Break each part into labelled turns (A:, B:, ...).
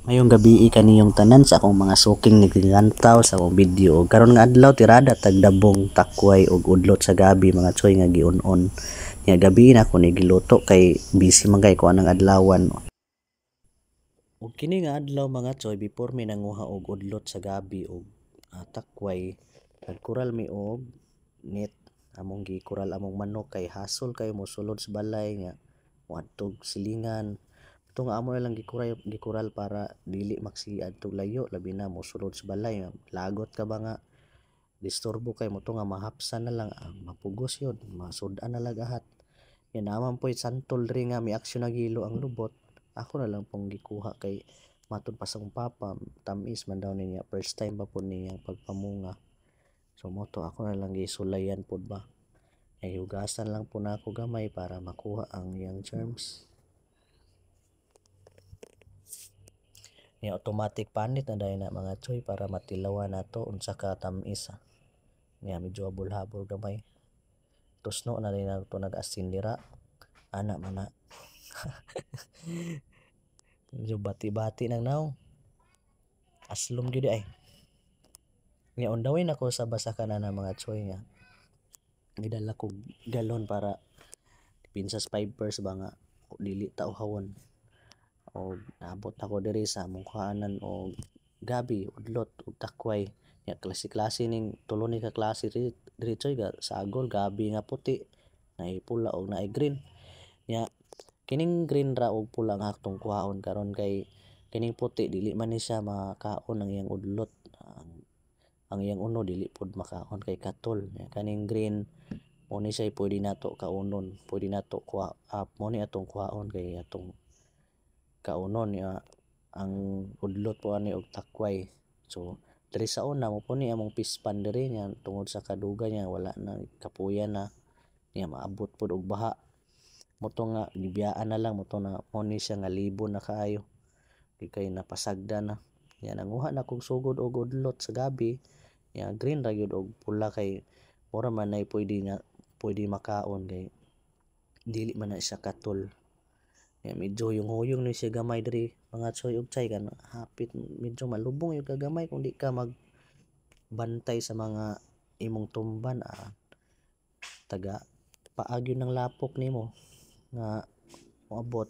A: Ngayong gabi kaniyong tanan sa akong mga suking nagtilantaw sa akong video. Karon nga adlaw tirada tagdabong takway ug udlot sa gabi mga tsoy nga giunon. Nga gabi na ko nigiluto kay busy man kay ko anang adlawan. Ug kini nga adlaw mga tsoy before mi nanguha og udlot sa gabi ug uh, takway nagkural mi og net among gikural among manok kay hasol kayo mosulod sa balay nga wadtog silingan ito nga amo na lang gikuray gikural para dili maksiad adto layo labi na mo sulod sa balay lagot ka ba nga disturbo kay mo to nga mahapsan na lang ah, mapugos yon masudan na lang lahat yan naman po santol rin nga may aksyon na gilo ang lubot ako na lang pong gikuha kay matod pa sa papa tamis man daw niya first time ba po niya pagpamunga so mo to ako na lang gisulayan po ba ay hugasan lang po na ako gamay para makuha ang yang germs Ni automatic panit na dahil na mga choy para matilawan na to unsa ka tamisa. Niya medyo habol-habol gamay. Tusno na dahil na to nag-asin lira. Ana mana na. medyo bati-bati nang naong. Aslom gyud ay. Niya undawin ako sa basakan ka na ng mga choy nga. Gidala ko galon para pinsas 5 pairs ba nga dili ta hawon o abot ako diri sa mukhaan o gabi udlot ug takway nya klase-klase ning tulo ni ka klase diri choy ga sagol gabi nga puti na ipula og na green nya kining green ra og pula nga aktong kuhaon karon kay kining puti dili man ni siya makaon ang iyang udlot ang, ang iyang uno dili pod makaon kay katol nya kaning green mo ni siya pwede nato kaunon pwede nato kuha uh, mo ni atong kuhaon kay atong kaunon niya ang udlot po ani og takway so diri sa una mo po ni among pispan diri niya tungod sa kaduga niya wala na kapuyan na niya maabot pod og baha mo nga gibiyaan na lang mo na mo ni siya nga libo na kaayo di kay napasagda na niya nanguha na kog sugod og udlot sa gabi niya green ra gyud og pula kay mura man nay pwede nga pwede makaon kay dili man na siya katol kaya medyo yung huyong ni siya gamay diri mga tsoy og chay kan hapit medyo malubong yung kagamay kung di ka mag bantay sa mga imong tumban ah. taga paagyo ng lapok nimo nga moabot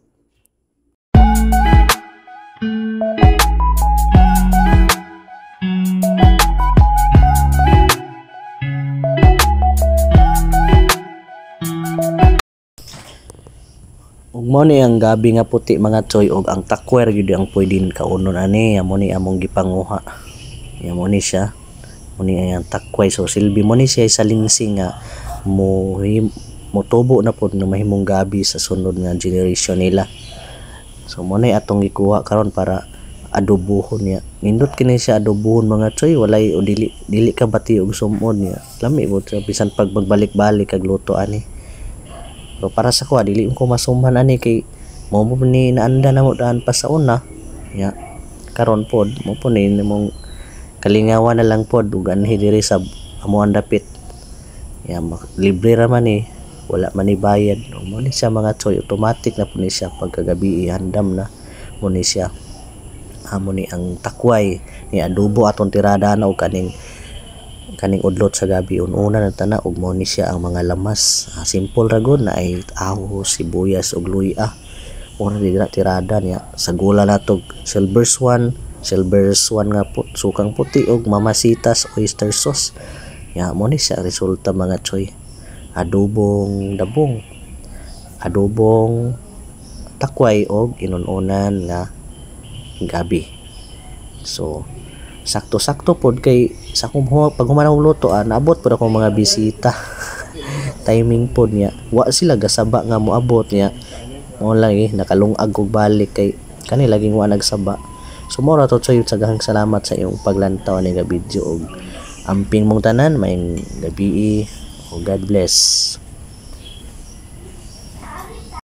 A: Ug mo ni ang gabi nga puti mga choy og ang takwer gyud ang pwedeng kaunon ani amo ni among gipanguha. Amo ni siya. Mo ni ang takway so silbi mo ni siya sa lingsing nga mo motubo na pud na mahimong gabi sa sunod nga generation nila. So mo ni atong gikuha karon para adobohon niya. Nindot kini siya adobohon mga choy walay o dili dili ka bati og sumod niya. Lami mo bisan pag magbalik-balik kag luto ani pero para sa kuha dili ko masumhan ani kay mo mo ni naanda na mo daan pa sa una ya karon pod mo po ni mong kalingawan na lang pod ug anhi diri sa amo andapit ya libre ra man ni wala man ni bayad mo ni siya mga toy automatic na po ni siya pagkagabi ihandam na mo ni siya amo ni ang takway ni adobo aton tirada na ug kaning kaning udlot sa gabi ununa na tana ug mao ni siya ang mga lamas ah, simple ra gud na ay aho sibuyas ug luya ora di na tirada niya sa gula natog silver swan silver swan nga put, sukang puti ug mamasitas oyster sauce ya mo ni siya resulta mga choy adobong dabong adobong takway og inununan nga gabi so sakto-sakto pod kay sa kung pag humanaw luto ah, naabot pod ako mga bisita timing pod niya wa sila gasaba nga moabot niya mo lang eh, nakalungag og balik kay kani laging wa nagsaba so mora to sayo sagahan salamat sa iyong paglantaw ni ga video og amping mong tanan may gabi eh. o oh, God bless